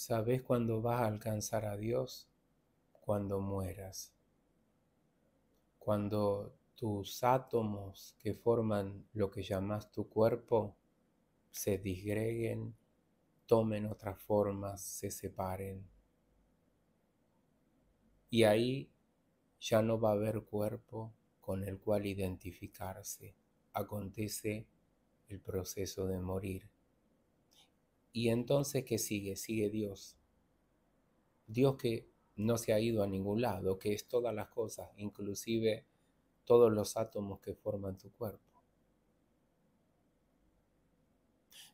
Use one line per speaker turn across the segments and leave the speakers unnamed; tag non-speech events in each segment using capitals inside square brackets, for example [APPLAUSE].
Sabes cuándo vas a alcanzar a Dios cuando mueras. Cuando tus átomos que forman lo que llamas tu cuerpo se disgreguen, tomen otras formas, se separen. Y ahí ya no va a haber cuerpo con el cual identificarse. Acontece el proceso de morir. Y entonces, ¿qué sigue? Sigue Dios. Dios que no se ha ido a ningún lado, que es todas las cosas, inclusive todos los átomos que forman tu cuerpo.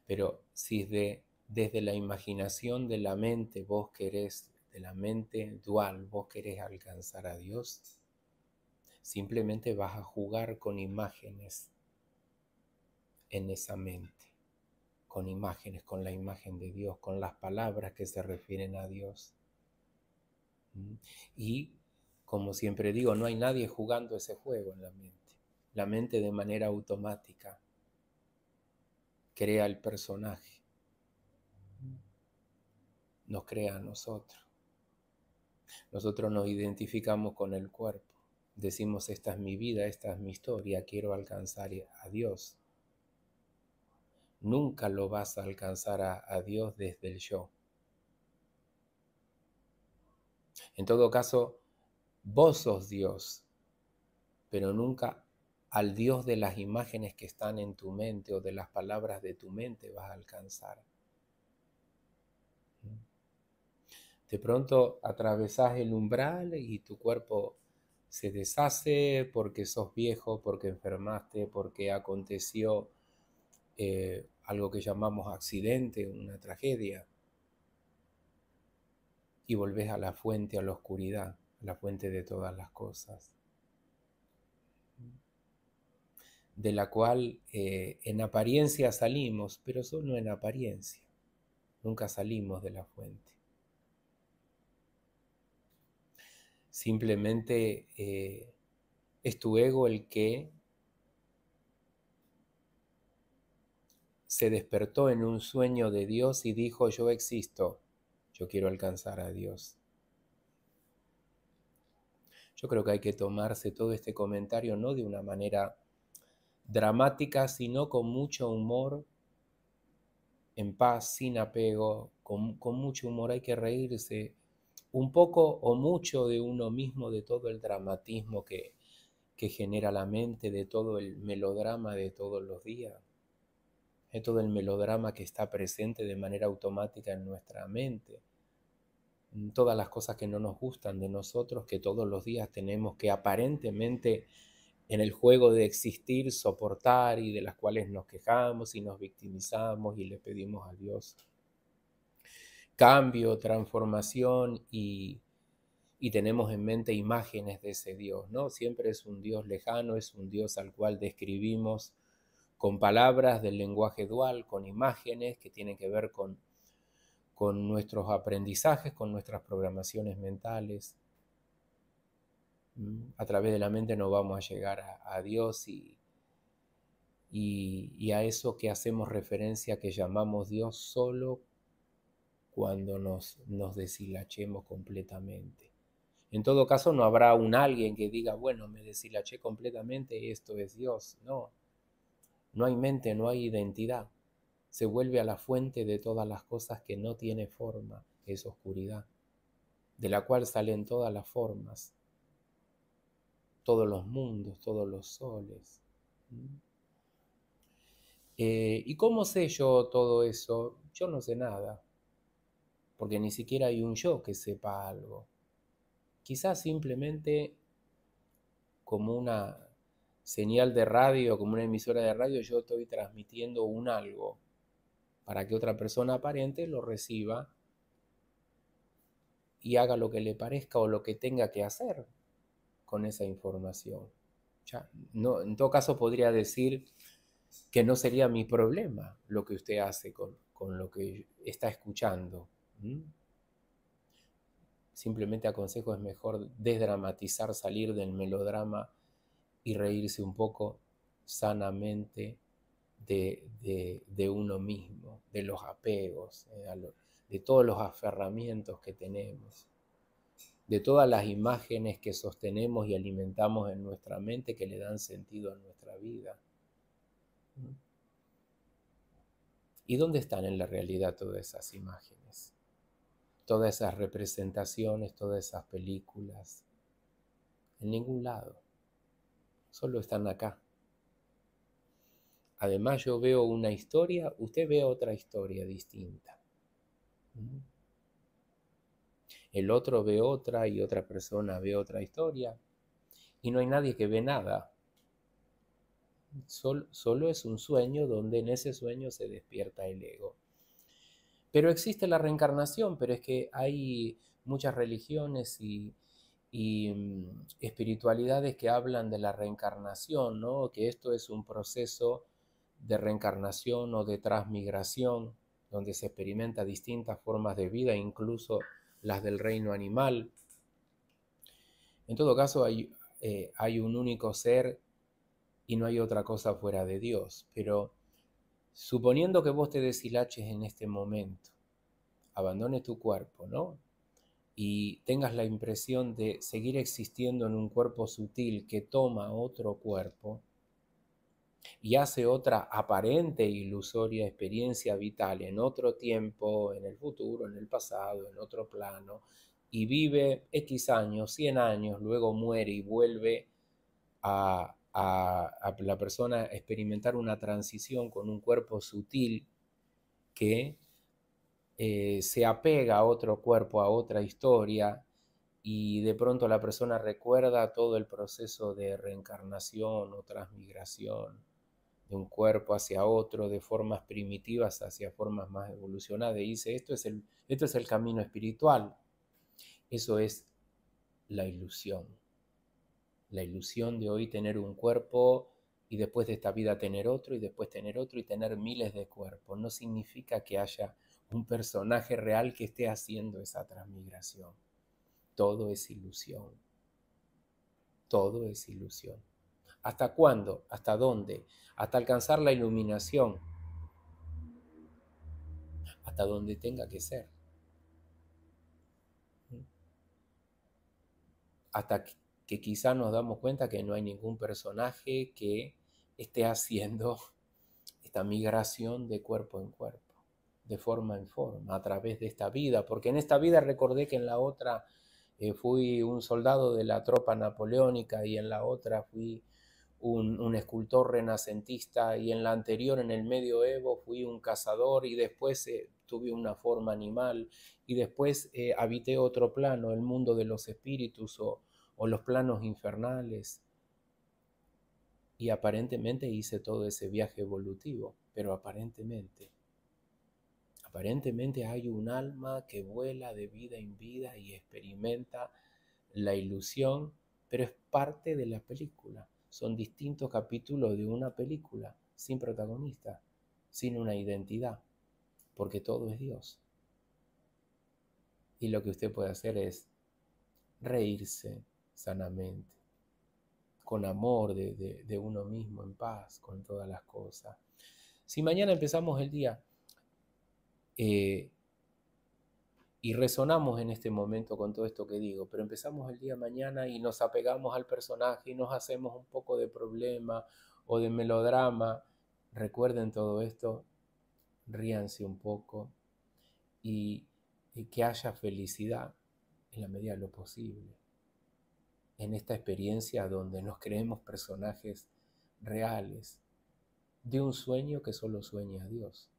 Pero si de, desde la imaginación de la mente vos querés, de la mente dual, vos querés alcanzar a Dios, simplemente vas a jugar con imágenes en esa mente con imágenes, con la imagen de Dios, con las palabras que se refieren a Dios. Mm, y, como siempre digo, no hay nadie jugando ese juego en la mente. La mente de manera automática crea el personaje, nos crea a nosotros. Nosotros nos identificamos con el cuerpo, decimos, esta es mi vida, esta es mi historia, quiero alcanzar a Dios, Nunca lo vas a alcanzar a, Dios desde el yo. En todo caso, vos sos Dios, pero nunca al Dios de las imágenes que están en tu mente o de las palabras de tu mente vas a alcanzar. De pronto atravesás el umbral y tu cuerpo se deshace porque sos viejo, porque enfermaste, porque aconteció eh, algo que llamamos accidente, una tragedia, y volvés a la fuente, a la oscuridad, a la fuente de todas las cosas, de la cual eh, en apariencia salimos, pero solo en apariencia, nunca salimos de la fuente. Simplemente eh, es tu ego el que se despertó en un sueño de Dios y dijo, yo existo, yo quiero alcanzar a Dios. Yo creo que hay que tomarse todo este comentario no de una manera dramática, sino con mucho humor, en paz, sin apego, con, mucho humor. Hay que reírse un poco o mucho de uno mismo, de todo el dramatismo que genera la mente, de todo el melodrama de todos los días todo el melodrama que está presente de manera automática en nuestra mente, mm, todas las cosas que no nos gustan de nosotros, que todos los días tenemos que aparentemente en el juego de existir soportar y de las cuales nos quejamos y nos victimizamos y le pedimos a Dios cambio, transformación y, y tenemos en mente imágenes de ese Dios, ¿no? Siempre es un Dios lejano, es un Dios al cual describimos con palabras del lenguaje dual, con imágenes que tienen que ver con, con nuestros aprendizajes, con nuestras programaciones mentales. Mm, a través de la mente no vamos a llegar a, Dios y, a eso que hacemos referencia, que llamamos Dios solo cuando nos, nos deshilachemos completamente. En todo caso, no habrá un alguien que diga, bueno, me deshilaché completamente, esto es Dios. No, no hay mente, no hay identidad. Se vuelve a la fuente de todas las cosas que no tiene forma, es oscuridad, de la cual salen todas las formas, todos los mundos, todos los soles. Eh, ¿Y cómo sé yo todo eso? Yo no sé nada, porque ni siquiera hay un yo que sepa algo. Quizás simplemente como una señal de radio, como una emisora de radio, yo estoy transmitiendo un algo para que otra persona aparente lo reciba y haga lo que le parezca o lo que tenga que hacer con esa información. Ya, no, en todo caso podría decir que no sería mi problema lo que usted hace con, lo que está escuchando. Simplemente aconsejo es mejor desdramatizar, salir del melodrama y reírse un poco sanamente de, uno mismo, de los apegos, eh, de todos los aferramientos que tenemos, de todas las imágenes que sostenemos y alimentamos en nuestra mente que le dan sentido a nuestra vida. ¿Mm? ¿Y dónde están en la realidad todas esas imágenes? Todas esas representaciones, todas esas películas. En ningún lado solo están acá. Además yo veo una historia, usted ve otra historia distinta. El otro ve otra y otra persona ve otra historia. Y no hay nadie que ve nada. solo es un sueño donde en ese sueño se despierta el ego. Pero existe la reencarnación, pero es que hay muchas religiones y, y mm, espiritualidades que hablan de la reencarnación, ¿no? que esto es un proceso de reencarnación o de transmigración, donde se experimenta distintas formas de vida, incluso las del reino animal. En todo caso, hay, eh, hay un único ser y no hay otra cosa fuera de Dios. Pero suponiendo que vos te deshilaches en este momento, abandones tu cuerpo, ¿no? y tengas la impresión de seguir existiendo en un cuerpo sutil que toma otro cuerpo y hace otra aparente e ilusoria experiencia vital en otro tiempo, en el futuro, en el pasado, en otro plano, y vive X años, 100 años, luego muere y vuelve a, la persona experimentar una transición con un cuerpo sutil que eh, se apega a otro cuerpo, a otra historia, y de pronto la persona recuerda todo el proceso de reencarnación o transmigración de un cuerpo hacia otro, de formas primitivas hacia formas más evolucionadas, y dice, esto es el, esto es el camino espiritual. Eso es la ilusión. La ilusión de hoy tener un cuerpo y después de esta vida tener otro y después tener otro y tener miles de cuerpos. No significa que haya un personaje real que esté haciendo esa transmigración. Todo es ilusión. Todo es ilusión. ¿Hasta cuándo? ¿Hasta dónde? Hasta alcanzar la iluminación. Hasta donde tenga que ser. Hasta que quizá nos damos cuenta que no hay ningún personaje que esté haciendo [LAUGHS] esta migración de cuerpo en cuerpo de forma en forma a través de esta vida, porque en esta vida recordé que en la otra eh, fui un soldado de la tropa napoleónica y en la otra fui un, escultor renacentista y en la anterior, en el medioevo, fui un cazador y después eh, tuve una forma animal y después eh, habité otro plano, el mundo de los espíritus o los planos infernales. Y aparentemente hice todo ese viaje evolutivo, pero aparentemente Aparentemente hay un alma que vuela de vida en vida y experimenta la ilusión, pero es parte de la película. Son distintos capítulos de una película, sin protagonista, sin una identidad, porque todo es Dios. Y lo que usted puede hacer es reírse sanamente, con amor de, de uno mismo, en paz con todas las cosas. Si mañana empezamos el día eh, y resonamos en este momento con todo esto que digo, pero empezamos el día mañana y nos apegamos al personaje y nos hacemos un poco de problema o de melodrama. Recuerden todo esto, ríanse un poco y, que haya felicidad en la medida de lo posible en esta experiencia donde nos creemos personajes reales de un sueño que solo sueña Dios.